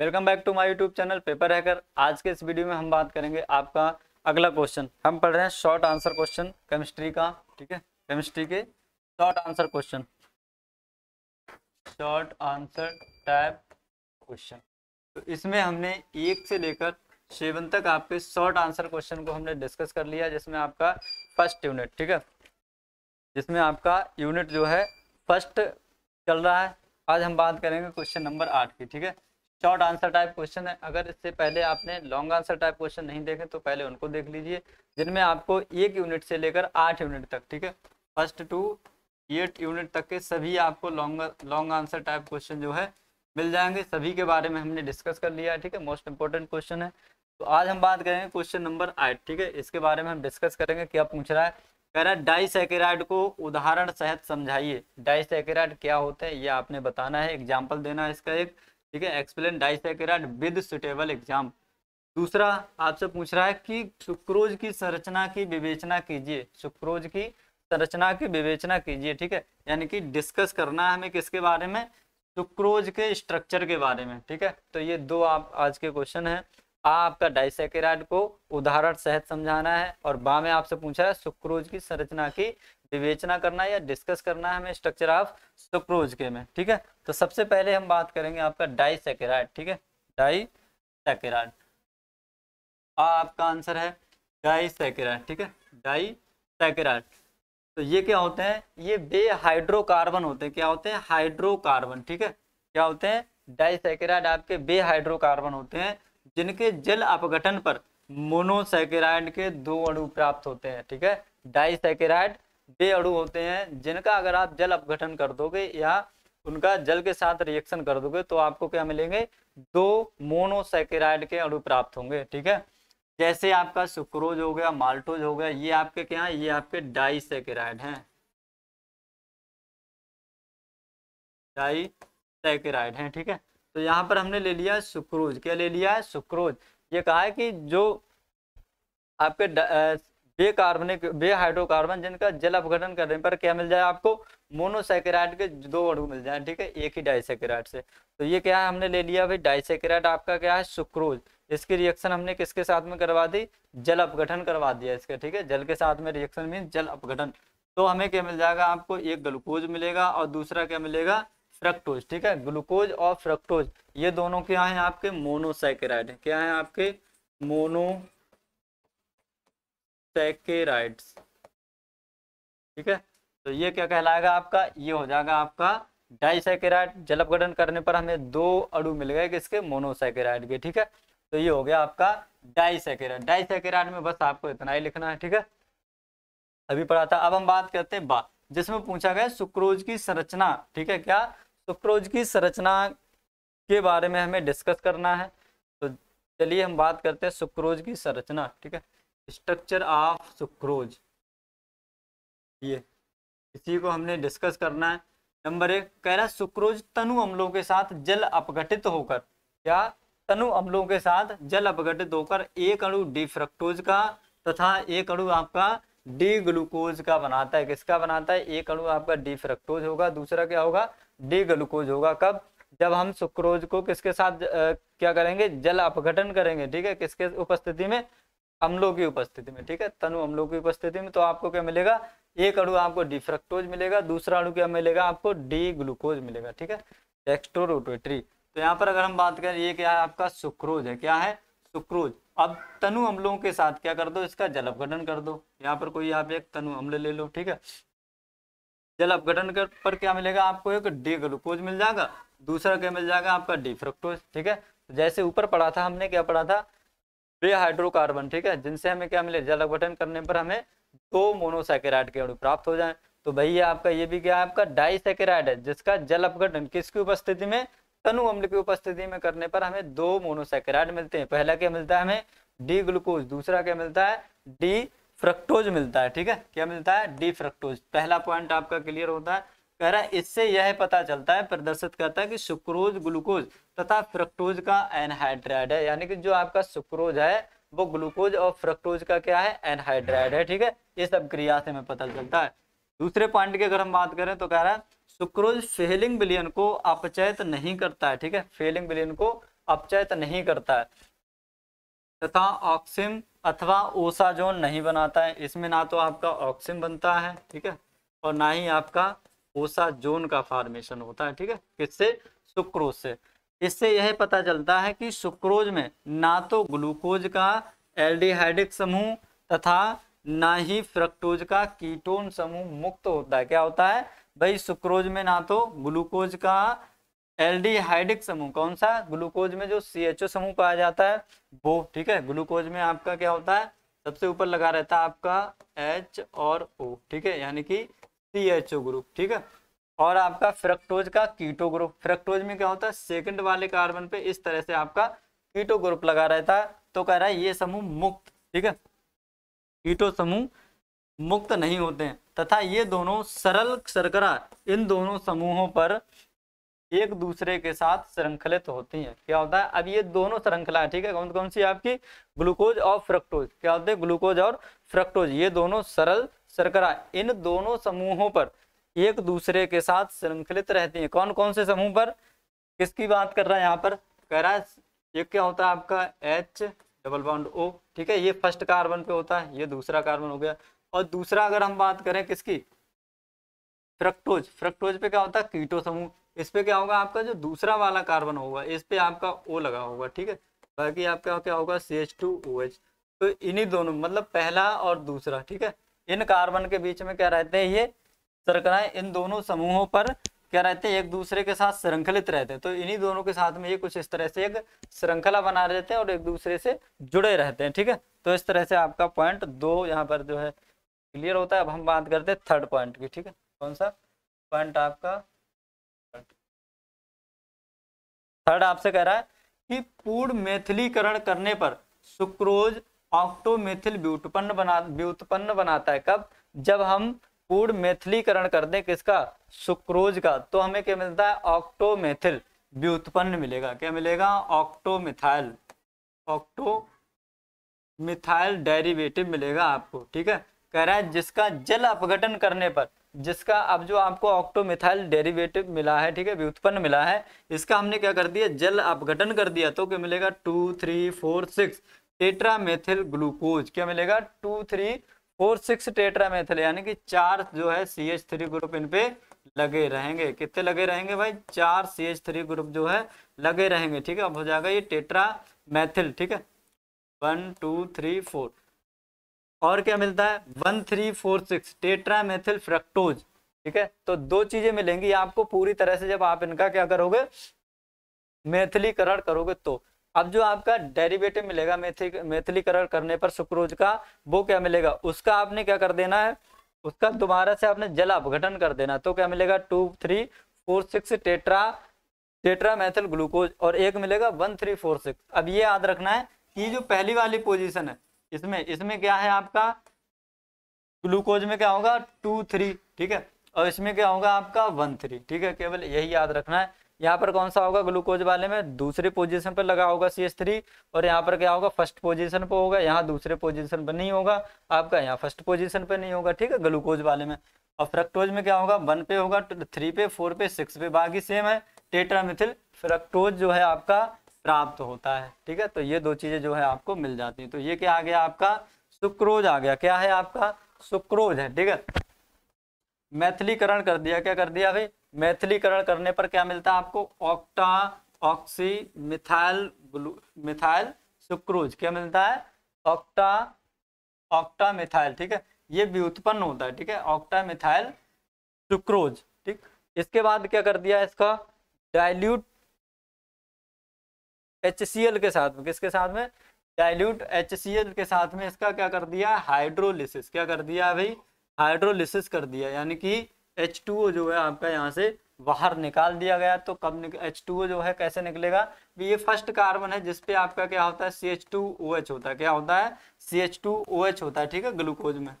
welcome back to my YouTube channel paper hacker आज के इस वीडियो में हम बात करेंगे आपका अगला क्वेश्चन हम पढ़ रहे हैं शॉर्ट आंसर क्वेश्चन केमिस्ट्री का ठीक है केमिस्ट्री के short answer question short answer type question तो इसमें हमने एक से लेकर सेवन तक आपके शॉर्ट आंसर क्वेश्चन को हमने डिस्कस कर लिया जिसमें आपका फर्स्ट यूनिट ठीक है जिसमें आपका यूनिट जो है फर्स्ट चल रहा है आज हम बात करेंगे क्वेश्चन नंबर आठ की ठीक है शॉर्ट आंसर टाइप क्वेश्चन है अगर इससे पहले आपने लॉन्ग आंसर टाइप क्वेश्चन नहीं देखे तो पहले उनको देख लीजिए जिनमें आपको एक यूनिट से लेकर आठ यूनिट तक ठीक है फर्स्ट टू एट यूनिट तक के सभी आपको long long answer type question जो है मिल जाएंगे सभी के बारे में हमने डिस्कस कर लिया है ठीक है मोस्ट इंपॉर्टेंट क्वेश्चन है तो आज हम बात करेंगे क्वेश्चन नंबर आठ ठीक है इसके बारे में हम डिस्कस करेंगे क्या पूछ रहा है कह रहा है डाइसेकेराइड को उदाहरण सहित समझाइए डाइसेकेराइड क्या होते हैं ये आपने बताना है एग्जाम्पल देना है इसका एक ठीक है explain disaccharide with suitable example दूसरा आपसे पूछ रहा है कि सुक्रोज की संरचना की विवेचना कीजिए सुक्रोज की संरचना की विवेचना कीजिए ठीक है यानी कि डिस्कस करना है हमें किसके बारे में सुक्रोज के स्ट्रक्चर के बारे में ठीक है तो ये दो आप आज के क्वेश्चन है आ आपका डाइसेकेराइड को उदाहरण सहित समझाना है और बा में आपसे पूछा है सुक्रोज की संरचना की विवेचना करना है या डिस्कस करना है हमें स्ट्रक्चर ऑफ सुक्रोज के में ठीक है तो सबसे पहले हम बात करेंगे आपका डाइसेकेराइड ठीक है डाइसेकेराइड आपका आंसर है डाइसेकेराइड ठीक है डाइसेकेराइड तो ये क्या होते हैं ये बे हाइड्रोकार्बन होते हैं क्या होते हैं हाइड्रोकार्बन ठीक है क्या होते हैं डाइसेकेराइड आपके बे हाइड्रोकार्बन होते हैं जिनके जल अपघटन पर मोनोसेकेराइड के दो अणु प्राप्त होते हैं ठीक है डाइसेकेराइड वे अड़ु होते हैं जिनका अगर आप जल अपघटन कर दोगे या उनका जल के साथ रिएक्शन कर दोगे तो आपको क्या मिलेंगे दो मोनोसेकेराइड के अणु प्राप्त होंगे ठीक है जैसे आपका सुक्रोज हो गया माल्टोज हो गया ये आपके क्या है ये आपके डाई सेकेराइड है डाई सेकेराइड है ठीक है तो यहाँ पर हमने ले लिया सुक्रोज क्या ले लिया है सुक्रोज ये कहा है कि जो आपके बे कार्बनिक बे हाइड्रोकार्बन जिनका जल अपघटन करने पर क्या मिल जाए आपको मोनोसेकेराइड के दो अणु मिल जाए ठीक है एक ही डाइसेकेराइड से तो ये क्या है हमने ले लिया भाई डाइसेकेराइड आपका क्या है सुक्रोज इसकी रिएक्शन हमने किसके साथ में करवा दी जल अपघटन करवा दिया इसका ठीक है जल के साथ में रिएक्शन मीन जल अपघटन तो हमें क्या मिल जाएगा आपको एक ग्लूकोज मिलेगा और दूसरा क्या मिलेगा फ्रक्टोज ठीक है ग्लूकोज और फ्रक्टोज ये दोनों क्या है आपके मोनोसाइकेराइड क्या है आपके मोनो सेकेराइड्स ठीक है तो ये क्या कहलाएगा आपका ये हो जाएगा आपका सेकेराइड जलप अपघटन करने पर हमें दो अड़ू मिल गए किसके मोनोसेकेराइड के ठीक है तो ये हो गया आपका डाई सेकेराइड में बस आपको इतना ही लिखना है ठीक है अभी पढ़ा था अब हम बात करते हैं बा जिसमें पूछा गया सुक्रोज की संरचना ठीक है क्या सुक्रोज की संरचना के बारे में हमें डिस्कस करना है तो चलिए हम बात करते हैं सुक्रोज की संरचना ठीक है स्ट्रक्चर ऑफ सुक्रोज ये इसी को हमने डिस्कस करना है नंबर एक कह रहा है सुक्रोज तनु अम्लों के साथ जल अपघटित होकर या तनु अम्लों के साथ जल अपघटित होकर एक अणु डी फ्रक्टोज का तथा एक अणु आपका डी ग्लूकोज का बनाता है किसका बनाता है एक अणु आपका डी फ्रक्टोज होगा दूसरा क्या होगा डी ग्लूकोज होगा कब जब हम सुक्रोज को किसके साथ ज, आ, क्या करेंगे जल अपघटन करेंगे ठीक है किसके उपस्थिति में अम्लों की उपस्थिति में ठीक है तनु अम्लों की उपस्थिति में तो आपको क्या मिलेगा एक अणु आपको डिफ्रक्टोज मिलेगा दूसरा अणु क्या मिलेगा आपको डी ग्लूकोज मिलेगा ठीक है डेक्स्ट्रोरोटोट्री तो यहाँ पर अगर हम बात करें ये क्या है आपका सुक्रोज है क्या है सुक्रोज अब तनु अम्लों के साथ क्या कर दो इसका जल अपघटन कर दो यहाँ पर कोई आप एक तनु अम्ल ले लो ठीक है जल अपघटन कर पर क्या मिलेगा आपको एक डी ग्लूकोज मिल जाएगा दूसरा क्या मिल जाएगा आपका डी फ्रक्टोज ठीक है जैसे ऊपर पढ़ा था हमने क्या पढ़ा था वे हाइड्रोकार्बन ठीक है जिनसे हमें क्या मिले जल अपघटन करने पर हमें दो मोनोसेकेराइड के अणु प्राप्त हो जाए तो भैया आपका ये भी क्या है आपका डाइसेकेराइड है जिसका जल अपघटन किसकी उपस्थिति में तनु अम्ल की उपस्थिति में करने पर हमें दो मोनोसेकेराइड मिलते हैं पहला क्या मिलता है हमें डी ग्लूकोज दूसरा क्या मिलता है डी फ्रक्टोज मिलता है ठीक है क्या मिलता है डी फ्रक्टोज पहला पॉइंट आपका क्लियर होता है कह रहा है इससे यह पता चलता है प्रदर्शित करता है कि सुक्रोज ग्लूकोज तथा फ्रक्टोज का एनहाइड्राइड है यानी कि जो आपका सुक्रोज है वो ग्लूकोज और फ्रक्टोज का क्या है एनहाइड्राइड है ठीक है ये सब क्रिया से हमें पता चलता है दूसरे पॉइंट की अगर हम बात करें तो कह रहा है सुक्रोज फेलिंग बिलियन को अपचयत नहीं करता है ठीक है फेलिंग बिलियन को अपचयत नहीं करता है तथा ऑक्सिम अथवा ओसाजोन नहीं बनाता है इसमें ना तो आपका ऑक्सिम बनता है ठीक है और ना ही आपका ओसा जोन का फॉर्मेशन होता है ठीक है किससे सुक्रोज से इससे यह पता चलता है कि सुक्रोज में ना तो ग्लूकोज का एल्डिहाइडिक समूह तथा ना ही फ्रक्टोज का कीटोन समूह मुक्त होता है क्या होता है भाई सुक्रोज में ना तो ग्लूकोज का एल्डिहाइडिक समूह कौन सा ग्लूकोज में जो सी एच ओ समूह पाया जाता है वो ठीक है ग्लूकोज में आपका क्या होता है सबसे ऊपर लगा रहता है आपका एच और ओ ठीक है यानी कि सी एच ओ ग्रुप ठीक है और आपका फ्रक्टोज का कीटो ग्रुप फ्रक्टोज में क्या होता है सेकंड वाले कार्बन पे इस तरह से आपका कीटो ग्रुप लगा रहता है तो कह रहा है ये समूह मुक्त ठीक है कीटो समूह मुक्त नहीं होते हैं तथा ये दोनों सरल शर्करा इन दोनों समूहों पर एक दूसरे के साथ श्रृंखलित होती हैं क्या होता है अब ये दोनों श्रृंखला ठीक है कौन कौन सी आपकी ग्लूकोज और फ्रक्टोज क्या होते हैं ग्लूकोज और फ्रक्टोज ये दोनों सरल शर्करा इन दोनों समूहों पर एक दूसरे के साथ श्रृंखलित रहती हैं कौन कौन से समूह पर किसकी बात कर रहा है यहाँ पर कह रहा है ये क्या होता है आपका एच डबल बाउंड ओ ठीक है ये फर्स्ट कार्बन पे होता है ये दूसरा कार्बन हो गया और दूसरा अगर हम बात करें किसकी फ्रक्टोज फ्रक्टोज पे क्या होता है कीटो समूह इस पे क्या होगा आपका जो दूसरा वाला कार्बन होगा इस पे आपका ओ लगा होगा ठीक है बाकी आपका क्या होगा C H two O H तो इन्हीं दोनों मतलब पहला और दूसरा ठीक है इन कार्बन के बीच में क्या रहते हैं ये शर्कराएं इन दोनों समूहों पर क्या रहते हैं एक दूसरे के साथ श्रृंखलित रहते हैं तो इन्हीं दोनों के साथ में ये कुछ इस तरह से एक श्रृंखला बना रहते हैं और एक दूसरे से जुड़े रहते हैं ठीक है तो इस तरह से आपका पॉइंट दो यहाँ पर जो है क्लियर होता है अब हम बात करते हैं थर्ड पॉइंट की ठीक है कौन सा पॉइंट आपका थर्ड आपसे कह रहा है कि पूर्ण मैथिलीकरण करने पर सुक्रोज ऑक्टोमेथिल व्युत्पन्न बना व्युत्पन्न बनाता है कब जब हम पूर्ण मैथिलीकरण कर दें किसका सुक्रोज का तो हमें क्या मिलता है ऑक्टोमेथिल व्युत्पन्न मिलेगा क्या मिलेगा ऑक्टोमिथाइल ऑक्टो मिथाइल डेरिवेटिव मिलेगा आपको ठीक है कह रहा है जिसका जल अपघटन करने पर जिसका अब जो आपको ऑक्टोमिथाइल डेरिवेटिव मिला है ठीक है व्युत्पन्न मिला है इसका हमने क्या कर दिया जल अपघटन कर दिया तो क्या मिलेगा two three four six tetra methyl glucose क्या मिलेगा two three four six tetra methyl यानी कि चार जो है सी एच थ्री ग्रुप इन पे लगे रहेंगे कितने लगे रहेंगे भाई चार सी एच थ्री ग्रुप जो है लगे रहेंगे ठीक है अब हो जाएगा ये टेट्रा मैथिल ठीक है वन टू थ्री फोर और क्या मिलता है one three four six tetra methyl fructose ठीक है तो दो चीजें मिलेंगी आपको पूरी तरह से जब आप इनका क्या करोगे मैथिलीकरण करोगे तो अब जो आपका डेरिवेटिव मिलेगा मैथिलीकरण करने पर सुक्रोज का वो क्या मिलेगा उसका आपने क्या कर देना है उसका दोबारा से आपने जल अपघटन कर देना तो क्या मिलेगा two three four six tetra tetra methyl glucose और एक मिलेगा वन थ्री फोर सिक्स अब ये याद रखना है कि जो पहली वाली पोजिशन है इसमें इसमें क्या है आपका ग्लूकोज में क्या होगा टू थ्री ठीक है और इसमें क्या होगा आपका वन थ्री ठीक है केवल यही याद रखना है यहाँ पर कौन सा होगा ग्लूकोज वाले में दूसरे पोजीशन पर लगा होगा सी एस थ्री और यहाँ पर क्या होगा फर्स्ट पोजीशन पर होगा यहाँ दूसरे पोजीशन पर नहीं होगा आपका यहाँ फर्स्ट पोजीशन पर नहीं होगा ठीक है ग्लूकोज वाले में और फ्रक्टोज में क्या होगा वन पे होगा थ्री पे फोर पे सिक्स पे बाकी सेम है टेट्रामिथिल फ्रक्टोज जो है आपका प्राप्त होता है ठीक है तो ये दो चीजें जो है आपको मिल जाती है तो ये क्या आ गया आपका सुक्रोज आ गया क्या है आपका सुक्रोज है ठीक है मैथिलीकरण कर दिया क्या कर दिया भाई मैथिलीकरण करने पर क्या मिलता है आपको octa oxy methyl methyl sucrose क्या मिलता है ऑक्टा ऑक्टा मिथाइल ठीक है ये भी उत्पन्न होता है ठीक है ऑक्टा मिथाइल सुक्रोज ठीक इसके बाद क्या कर दिया इसका डाइल्यूट एच के साथ में किसके साथ में डाइल्यूट एच के साथ में इसका क्या कर दिया हाइड्रोलिसिस क्या कर दिया भाई हाइड्रोलिसिस कर दिया यानी कि एच जो है आपका यहाँ से बाहर निकाल दिया गया तो कब एच जो है कैसे निकलेगा तो ये फर्स्ट कार्बन है जिसपे आपका क्या होता है C H two O H होता है क्या होता है C H two O H होता है ठीक है ग्लूकोज में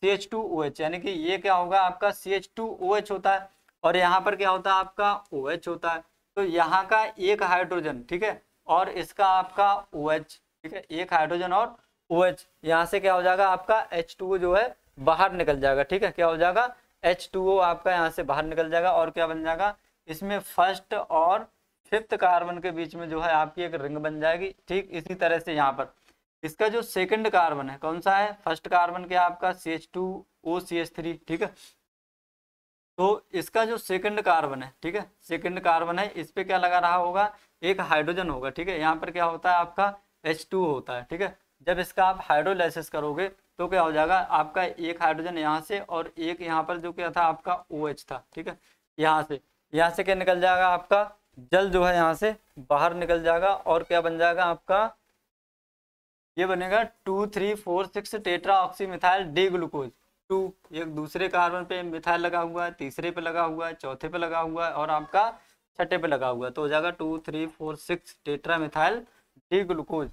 C H two O H यानी कि ये क्या होगा आपका C H two O H होता है और यहाँ पर क्या होता है आपका ओ एच होता है तो यहाँ का एक हाइड्रोजन ठीक है और इसका आपका ओ एच ठीक है एक हाइड्रोजन और ओ एच यहाँ से क्या हो जाएगा आपका एच टू जो है बाहर निकल जाएगा ठीक है क्या हो जाएगा एच टू ओ आपका यहाँ से बाहर निकल जाएगा और क्या बन जाएगा इसमें फर्स्ट और फिफ्थ कार्बन के बीच में जो है आपकी एक रिंग बन जाएगी ठीक इसी तरह से यहाँ पर इसका जो सेकंड कार्बन है कौन सा है फर्स्ट कार्बन क्या आपका C H two O C H three ठीक है तो इसका जो सेकंड कार्बन है ठीक है सेकंड कार्बन है इस पर क्या लगा रहा होगा एक हाइड्रोजन होगा ठीक है यहाँ पर क्या होता है आपका एच टू होता है ठीक है जब इसका आप हाइड्रोलाइसिस करोगे तो क्या हो जाएगा आपका एक हाइड्रोजन यहाँ से और एक यहाँ पर जो क्या था आपका ओ OH था ठीक है यहाँ से यहाँ से क्या निकल जाएगा आपका जल जो है यहाँ से बाहर निकल जाएगा और क्या बन जाएगा आपका ये बनेगा two three four six tetra oxy methyl D glucose टू एक दूसरे कार्बन पे मिथाइल लगा हुआ है तीसरे पे लगा हुआ है चौथे पे लगा हुआ है और आपका छठे पे लगा हुआ है तो हो जाएगा two three four six tetra methyl D glucose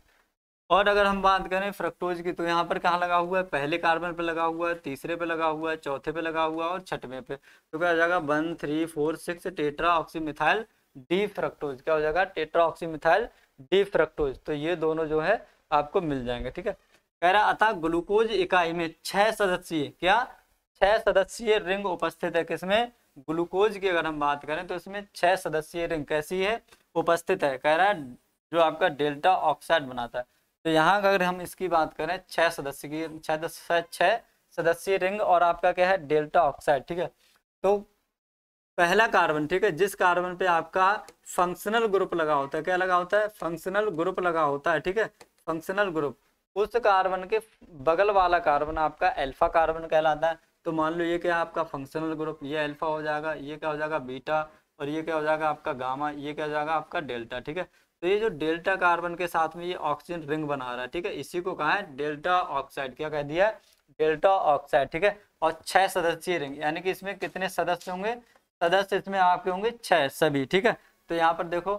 और अगर हम बात करें फ्रक्टोज की तो यहाँ पर कहाँ लगा हुआ है पहले कार्बन पे लगा हुआ है तीसरे पे लगा हुआ है चौथे पे लगा हुआ है और छठवें पे तो क्या हो जाएगा one three four six tetra oxymethyl D fructose क्या हो जाएगा टेट्रा ऑक्सीमिथाइल डी फ्रक्टोज तो ये दोनों जो है आपको मिल जाएंगे ठीक है कह रहा अतः ग्लूकोज इकाई में छह सदस्यीय क्या छह सदस्यीय रिंग उपस्थित है किसमें ग्लूकोज की अगर हम बात करें तो इसमें छह सदस्यीय रिंग कैसी है उपस्थित है कह रहा है जो आपका डेल्टा ऑक्साइड बनाता है तो यहाँ अगर हम इसकी बात करें छह सदस्य की छह छह सदस्यीय रिंग और आपका क्या है डेल्टा ऑक्साइड ठीक है तो पहला कार्बन ठीक है जिस कार्बन पे आपका फंक्शनल ग्रुप लगा होता है क्या लगा होता है फंक्शनल ग्रुप लगा होता है ठीक है फंक्शनल ग्रुप उस कार्बन के बगल वाला कार्बन आपका एल्फा कार्बन कहलाता है तो मान लो ये क्या आपका फंक्शनल ग्रुप ये अल्फा हो जाएगा ये क्या हो जाएगा बीटा और ये क्या हो जाएगा आपका गामा ये क्या हो जाएगा आपका डेल्टा ठीक है तो ये जो डेल्टा कार्बन के साथ में ये ऑक्सीजन रिंग बना रहा है ठीक है इसी को कहा है डेल्टा ऑक्साइड क्या कह दिया डेल्टा ऑक्साइड ठीक है और छह सदस्यीय रिंग यानी कि इसमें कितने सदस्य होंगे सदस्य इसमें आपके होंगे छह सभी ठीक है तो यहाँ पर देखो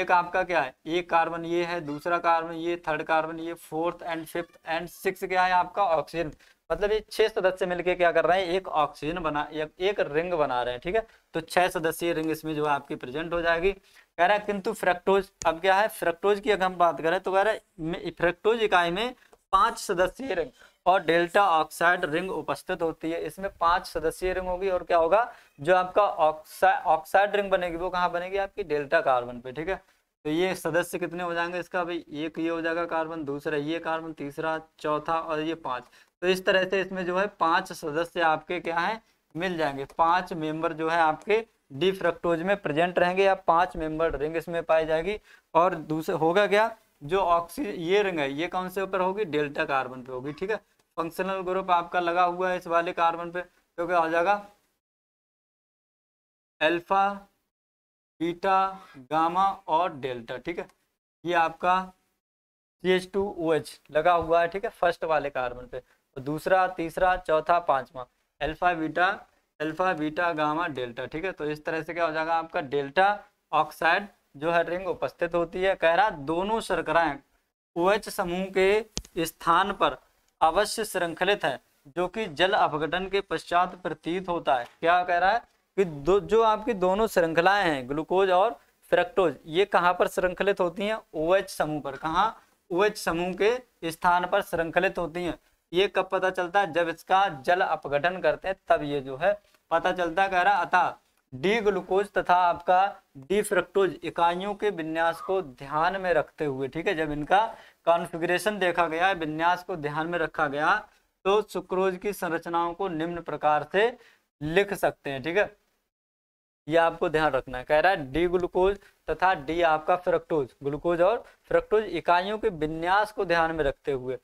एक आपका क्या है एक कार्बन ये है दूसरा कार्बन ये थर्ड कार्बन ये fourth and fifth and six क्या है आपका ऑक्सीजन मतलब ये छह सदस्य मिलके क्या कर रहे हैं एक ऑक्सीजन बना एक, एक रिंग बना रहे हैं ठीक है तो छह सदस्यीय रिंग इसमें जो है आपकी प्रेजेंट हो जाएगी कह रहा है किंतु फ्रेक्टोज अब क्या है फ्रेक्टोज की अगर हम बात करें तो कह रहा है फ्रेक्टोज इकाई में पांच सदस्यीय रिंग और डेल्टा ऑक्साइड रिंग उपस्थित होती है इसमें पांच सदस्यीय रिंग होगी और क्या होगा जो आपका ऑक्साइड रिंग बनेगी वो कहाँ बनेगी आपकी डेल्टा कार्बन पे ठीक है तो ये सदस्य कितने हो जाएंगे इसका भाई एक ये हो जाएगा कार्बन दूसरा ये कार्बन तीसरा चौथा और ये पांच तो इस तरह से इसमें जो है पांच सदस्य आपके क्या है मिल जाएंगे पांच मेंबर जो है आपके डी फ्रक्टोज में प्रेजेंट रहेंगे या पांच मेंबर रिंग इसमें पाई जाएगी और दूसरे होगा क्या जो ऑक्सीजन ये रिंग है ये कौन से ऊपर होगी डेल्टा कार्बन पे होगी ठीक है फंक्शनल ग्रुप आपका लगा हुआ है इस वाले कार्बन पे तो क्या हो जाएगा एल्फा बीटा गामा और डेल्टा ठीक है ये आपका C H two O H लगा हुआ है ठीक है फर्स्ट वाले कार्बन पे तो दूसरा तीसरा चौथा पांचवा alpha beta alpha beta gamma delta ठीक है तो इस तरह से क्या हो जाएगा आपका डेल्टा ऑक्साइड जो है रिंग उपस्थित होती है कह रहा दोनों शर्कराएं ओएच समूह के स्थान पर अवश्य श्रृंखलित है जो कि जल अपघटन के पश्चात प्रतीत होता है क्या कह रहा है कि दो जो आपकी दोनों श्रृंखलाएं हैं ग्लूकोज और फ्रेक्टोज ये कहाँ पर श्रृंखलित होती हैं ओएच समूह पर कहाँ ओएच समूह के स्थान पर श्रृंखलित होती हैं ये कब पता चलता है जब इसका जल अपघटन करते हैं तब ये जो है पता चलता कह रहा अतः डी ग्लूकोज तथा आपका डी फ्रक्टोज इकाइयों के विन्यास को ध्यान में रखते हुए ठीक है जब इनका कॉन्फ़िगरेशन देखा गया विन्यास को ध्यान में रखा गया तो सुक्रोज की संरचनाओं को निम्न प्रकार से लिख सकते हैं ठीक है ये आपको ध्यान रखना है कह रहा है डी ग्लूकोज तथा डी आपका फ्रक्टोज ग्लूकोज और फ्रक्टोज इकाइयों के विन्यास को ध्यान में रखते हुए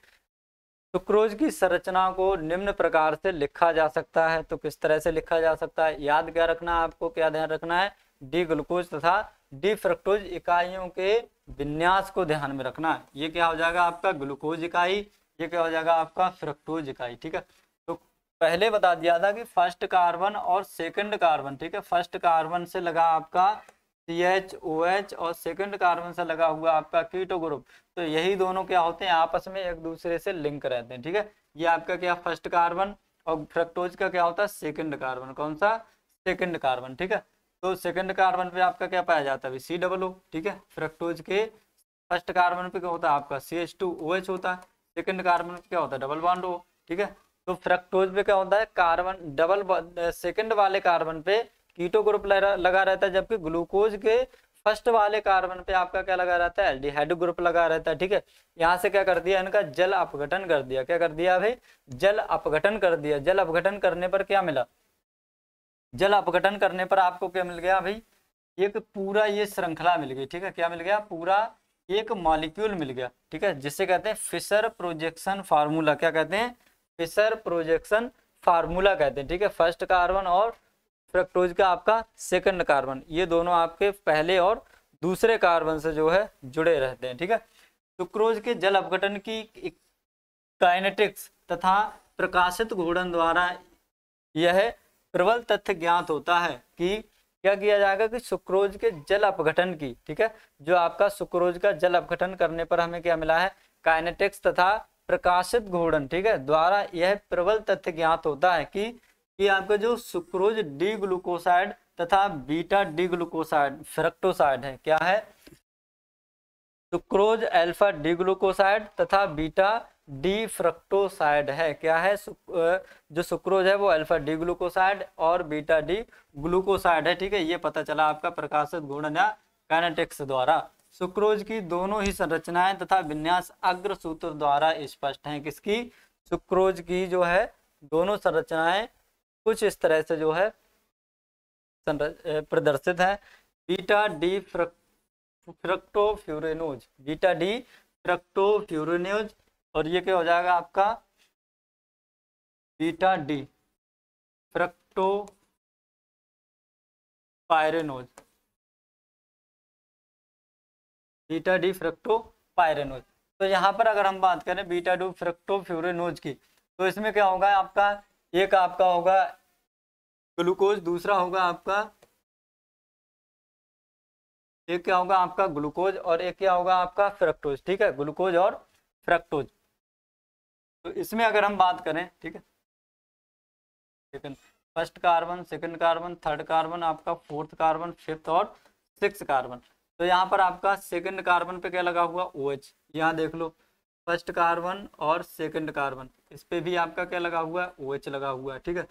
सुक्रोज की संरचना को निम्न प्रकार से लिखा जा सकता है तो किस तरह से लिखा जा सकता है याद क्या रखना है आपको क्या ध्यान रखना है डी ग्लूकोज तथा डी फ्रक्टोज इकाइयों के विन्यास को ध्यान में रखना है ये क्या हो जाएगा आपका ग्लूकोज इकाई ये क्या हो जाएगा आपका फ्रक्टोज इकाई ठीक है तो पहले बता दिया था कि फर्स्ट कार्बन और सेकंड कार्बन ठीक है फर्स्ट कार्बन से लगा आपका सी एच ओ एच और सेकंड कार्बन से लगा हुआ आपका कीटो ग्रुप तो यही दोनों क्या होते हैं आपस में एक दूसरे से लिंक रहते हैं ठीक है ये आपका क्या फर्स्ट कार्बन और फ्रक्टोज का क्या होता है सेकंड कार्बन कौन सा सेकंड कार्बन ठीक है तो सेकंड कार्बन पे आपका क्या पाया जाता है सी डबल ओ ठीक है फ्रक्टोज के फर्स्ट कार्बन पे क्या होता है आपका C H two O H होता है सेकेंड कार्बन पे क्या होता है डबल बॉन्ड ओ ठीक है तो फ्रक्टोज पे क्या होता है कार्बन डबल सेकंड वाले कार्बन पे कीटो ग्रुप लगा रहता है जबकि ग्लूकोज के फर्स्ट वाले कार्बन पे आपका क्या लगा रहता है एल्डिहाइड ग्रुप लगा रहता है ठीक है यहाँ से क्या कर दिया इनका जल अपघटन कर दिया क्या कर दिया भाई जल अपघटन कर दिया जल अपघटन करने पर क्या मिला जल अपघटन करने पर आपको क्या मिल गया भाई एक पूरा ये श्रृंखला मिल गई ठीक है क्या मिल गया पूरा एक मॉलिक्यूल मिल गया ठीक है जिसे कहते हैं फिशर प्रोजेक्शन फार्मूला क्या कहते हैं फिशर प्रोजेक्शन फार्मूला कहते हैं ठीक है फर्स्ट कार्बन और फ्रक्टोज का आपका सेकंड कार्बन ये दोनों आपके पहले और दूसरे कार्बन से जो है जुड़े रहते हैं ठीक है सुक्रोज के जल अपघटन की काइनेटिक्स तथा प्रकाशित घूर्णन द्वारा यह प्रबल तथ्य ज्ञात होता है कि क्या किया जाएगा कि सुक्रोज के जल अपघटन की ठीक है जो आपका सुक्रोज का जल अपघटन करने पर हमें क्या मिला है काइनेटिक्स तथा प्रकाशित घूर्णन ठीक है द्वारा यह प्रबल तथ्य ज्ञात होता है कि कि आपका जो सुक्रोज डी ग्लूकोसाइड तथा बीटा डी ग्लूकोसाइड फ्रक्टोसाइड है क्या है सुक्रोज अल्फा डी ग्लूकोसाइड तथा बीटा डी फ्रक्टोसाइड है क्या है जो सुक्रोज है वो अल्फा डी ग्लूकोसाइड और बीटा डी ग्लूकोसाइड है ठीक है ये पता चला आपका प्रकाशित गुण या कैनेटिक्स द्वारा सुक्रोज की दोनों ही संरचनाएं तथा विन्यास अग्र सूत्र द्वारा स्पष्ट हैं किसकी सुक्रोज की जो है दोनों संरचनाएं कुछ इस तरह से जो है प्रदर्शित है beta D fruc, fructofuranose beta D fructofuranose और ये क्या हो जाएगा आपका beta D fructopyranose beta D fructopyranose तो यहाँ पर अगर हम बात करें बीटा डी फ्यूरेनोज की तो इसमें क्या होगा आपका एक आपका होगा ग्लूकोज दूसरा होगा आपका एक क्या होगा आपका ग्लूकोज और एक क्या होगा आपका फ्रक्टोज ठीक है ग्लूकोज और फ्रक्टोज तो इसमें अगर हम बात करें ठीक है first carbon second carbon third carbon आपका फोर्थ कार्बन फिफ्थ और सिक्स कार्बन तो यहाँ पर आपका सेकंड कार्बन पे क्या लगा हुआ ओ OH, एच यहाँ देख लो फर्स्ट कार्बन और सेकंड कार्बन इस पे भी आपका क्या लगा हुआ है ओ एच लगा हुआ है ठीक है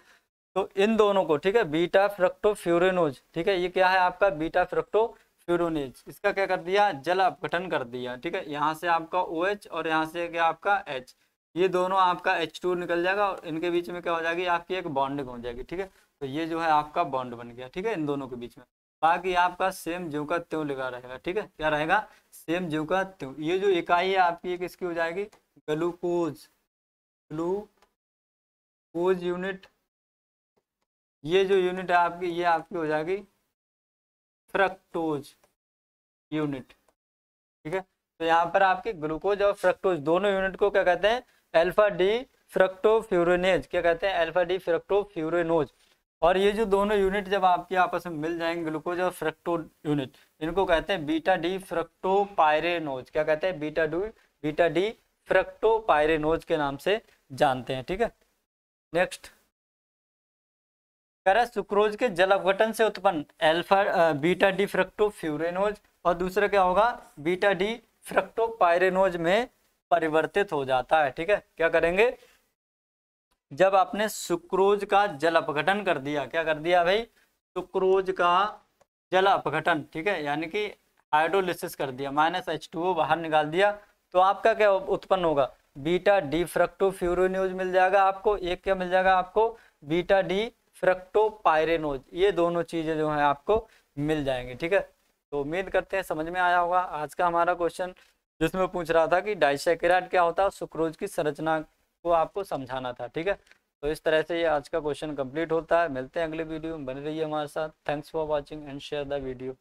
तो इन दोनों को ठीक है बीटा फ्रक्टो फ्यूरेनोज ठीक है ये क्या है आपका बीटा फ्रक्टो फ्यूरोनेज इसका क्या कर दिया जल अपघटन कर दिया ठीक है यहाँ से आपका ओ OH और यहाँ से क्या आपका एच ये दोनों आपका एच टू निकल जाएगा और इनके बीच में क्या हो जाएगी आपकी एक बॉन्डिंग हो जाएगी ठीक है तो ये जो है आपका बॉन्ड बन गया ठीक है इन दोनों के बीच में बाकी आपका सेम जो का त्यों लगा रहेगा ठीक है क्या रहेगा सेम जीव का तो ये जो इकाई है आपकी एक इसकी हो जाएगी ग्लूकोज ग्लूकोज यूनिट ये जो यूनिट है आपकी ये आपकी हो जाएगी फ्रक्टोज यूनिट ठीक है तो यहाँ पर आपके ग्लूकोज और फ्रक्टोज दोनों यूनिट को क्या कहते हैं अल्फा डी फ्रक्टोफ्यूरोनेज क्या कहते हैं अल्फा डी फ्रक्टोफ्यूरोनोज और ये जो दोनों यूनिट जब आपके आपस में मिल जाएंगे ग्लूकोज और फ्रक्टो यूनिट इनको कहते हैं बीटा डी फ्रक्टो पायरेनोज क्या कहते हैं beta do beta D pyranose के नाम से जानते हैं ठीक है नेक्स्ट कह सुक्रोज के जल अवघटन से उत्पन्न एल्फा बीटा डी फ्यूरेनोज और दूसरा क्या होगा बीटा डी फ्रक्टो पायरेनोज में परिवर्तित हो जाता है ठीक है क्या करेंगे जब आपने सुक्रोज का जल अपघटन कर दिया क्या कर दिया भाई सुक्रोज का जल अपघटन ठीक है यानी कि हाइड्रोलिसिस कर दिया माइनस एच टू बाहर निकाल दिया तो आपका क्या उत्पन्न होगा बीटा डी फ्रक्टो फ्यूरोनोज मिल जाएगा आपको एक क्या मिल जाएगा आपको बीटा डी फ्रक्टो पायरेनोज ये दोनों चीज़ें जो है आपको मिल जाएंगे ठीक है तो उम्मीद करते हैं समझ में आया होगा आज का हमारा क्वेश्चन जिसमें पूछ रहा था कि डाइसेकेराइड क्या होता है सुक्रोज की संरचना वो आपको समझाना था ठीक है तो इस तरह से ये आज का क्वेश्चन कंप्लीट होता है मिलते हैं अगले वीडियो में बने रहिए हमारे साथ thanks for watching and share the video